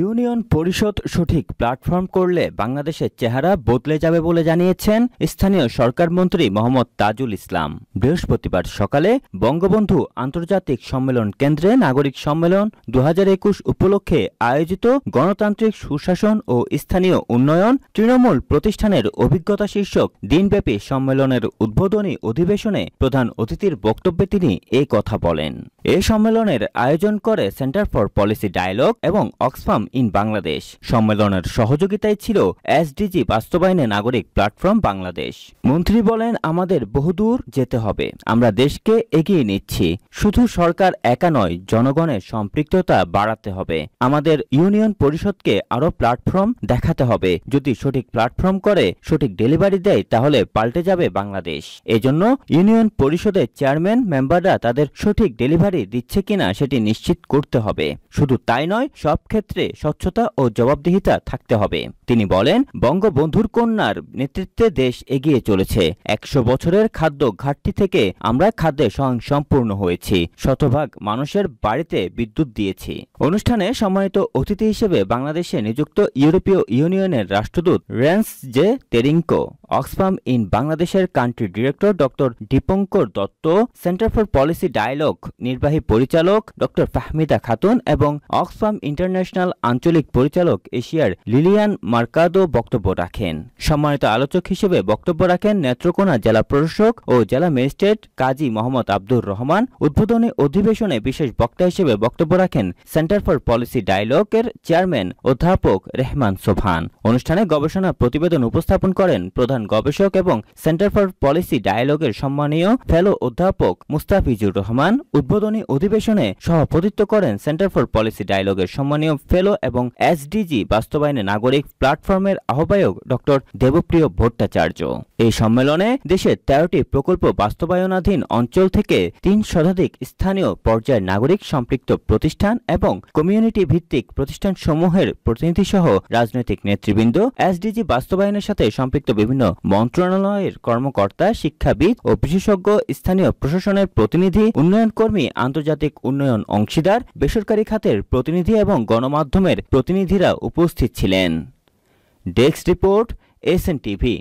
union পরিষদ সঠিক platform করলে বাংলাদেশের চেহারা বদলে যাবে বলে জানিয়েছেন স্থানীয় সরকার মন্ত্রী মোহাম্মদ তাজুল ইসলাম বৃহস্পতিবার সকালে বঙ্গবন্ধু আন্তর্জাতিক সম্মেলন কেন্দ্রে নাগরিক সম্মেলন দু উপলক্ষে আয়োজিত গণতান্ত্রিক সুশাসন ও স্থানীয় উন্নয়ন তৃণমূল প্রতিষ্ঠানের অভিজ্ঞতা শীর্ষক দিনব্যাপী সম্মেলনের উদ্বোধনী অধিবেশনে প্রধান অতিথির বক্তব্যে তিনি এ কথা বলেন এ সম্মেলনের আয়োজন করে সেন্টার ফর পলিসি ডায়ালগ এবং অক্সফাম ইন বাংলাদেশ সম্মেলনের সহযোগিতায় ছিল এসডিজি বাস্তবায়নে নাগরিক প্ল্যাটফর্ম বাংলাদেশ মন্ত্রী বলেন আমাদের বহুদূর যেতে হবে আমরা দেশকে এগিয়ে নিচ্ছি শুধু সরকার একা নয় জনগণের সম্পৃক্ততা বাড়াতে হবে আমাদের ইউনিয়ন পরিষদকে আরও প্ল্যাটফর্ম দেখাতে হবে যদি সঠিক প্ল্যাটফর্ম করে সঠিক ডেলিভারি দেয় তাহলে পাল্টে যাবে বাংলাদেশ এজন্য ইউনিয়ন পরিষদের চেয়ারম্যান মেম্বাররা তাদের সঠিক ডেলিভারি দিচ্ছে কিনা সেটি নিশ্চিত করতে হবে শুধু তাই নয় সব ক্ষেত্রে স্বচ্ছতা ও জবাবদিহিতা থাকতে হবে তিনি বলেন বঙ্গবন্ধুর কন্যার নেতৃত্বে দেশ এগিয়ে চলেছে একশো বছরের খাদ্য ঘাটতি থেকে আমরা খাদ্যে স্বয়ং সম্পূর্ণ হয়েছি শতভাগ মানুষের বাড়িতে বিদ্যুৎ দিয়েছি অনুষ্ঠানে সম্মানিত অতিথি হিসেবে বাংলাদেশে নিযুক্ত ইউরোপীয় ইউনিয়নের রাষ্ট্রদূত Rensje Teerink Oxfam in বাংলাদেশের country director doctor Dipankar Datta centre for policy dialogue নির্বাহী পরিচালক ডক্টর ফাহমিদা খাতুন এবং অক্সফার্ম ইন্টারন্যাশনাল আঞ্চলিক পরিচালক এশিয়ার লিলিয়ান মার্কাদো বক্তব্য রাখেন সম্মানিত আলোচক হিসেবে বক্তব্য রাখেন নেত্রকোনা জেলা প্রশাসক ও জেলা ম্যাজিস্ট্রেট কাজী মোহাম্মদ আব্দুর রহমান উদ্বোধনী অধিবেশনে বিশেষ বক্তা হিসেবে বক্তব্য রাখেন সেন্টার ফর পলিসি ডায়ালগের চেয়ারম্যান অধ্যাপক রেহমান সোভান অনুষ্ঠানে গবেষণা প্রতিবেদন উপস্থাপন করেন প্রধান গবেষক এবং সেন্টার ফর পলিসি ডায়ালগের সম্মানীয় ফেলো অধ্যাপক মুস্তাফিজুর রহমান উদ্বোধনী অধিবেশনে সভাপতিত্ব করেন সেন্টার ফর পলিসি ডায়ালগের সম্মানীয় ফেলো এবং এসডিজি বাস্তবায়নে নাগরিক প্ল্যাটফর্মের আহ্বায়ক ডক্টর দেবপ্রিয় ভট্টাচার্য এই সম্মেলনে দেশের তেরোটি প্রকল্প বাস্তবায়নাধীন অঞ্চল থেকে তিন শতাধিক স্থানীয় পর্যায়ের নাগরিক সম্পৃক্ত প্রতিষ্ঠান এবং কমিউনিটি ভিত্তিক প্রতিষ্ঠানসমূহের প্রতিনিধিসহ রাজনৈতিক নেতৃবৃন্দ এসডিজি বাস্তবায়নের সাথে সম্পৃক্ত বিভিন্ন মন্ত্রণালয়ের কর্মকর্তা শিক্ষাবিদ ও বিশেষজ্ঞ স্থানীয় প্রশাসনের প্রতিনিধি উন্নয়ন কর্মী আন্তর্জাতিক উন্নয়ন অংশীদার বেসরকারি খাতের প্রতিনিধি এবং গণমাধ্যমের প্রতিনিধিরা উপস্থিত ছিলেন desk report S N TV